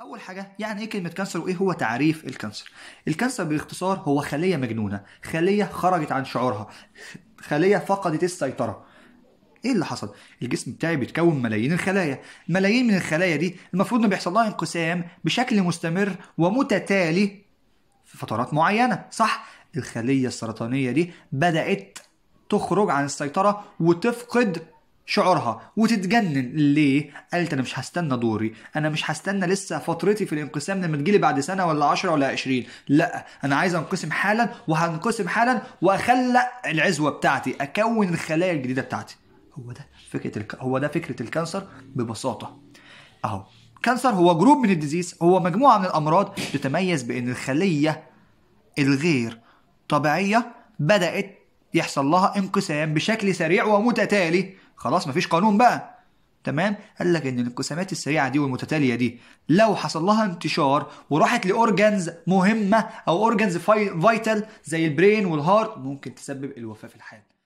اول حاجه يعني ايه كلمه كانسر وايه هو تعريف الكانسر الكانسر باختصار هو خليه مجنونه خليه خرجت عن شعورها خليه فقدت السيطره ايه اللي حصل الجسم بتاعي بيتكون ملايين الخلايا ملايين من الخلايا دي المفروض ان بيحصل لها انقسام بشكل مستمر ومتتالي في فترات معينه صح الخليه السرطانيه دي بدات تخرج عن السيطره وتفقد شعورها وتتجنن ليه قالت انا مش هستنى دوري انا مش هستنى لسه فترتي في الانقسام لما تجيلي بعد سنه ولا 10 ولا 20 لا انا عايز انقسم حالا وهنقسم حالا واخلق العزوه بتاعتي اكون الخلايا الجديده بتاعتي هو ده فكره الك... هو ده فكره الكانسر ببساطه اهو كانسر هو جروب من الديزيز هو مجموعه من الامراض تتميز بان الخليه الغير طبيعيه بدات يحصل لها انقسام بشكل سريع ومتتالي خلاص مفيش قانون بقى تمام قال لك ان الانقسامات السريعه دي والمتتاليه دي لو حصل لها انتشار وراحت لاورجانز مهمه او اورجانز فايتال زي البرين والهارت ممكن تسبب الوفاه في الحاله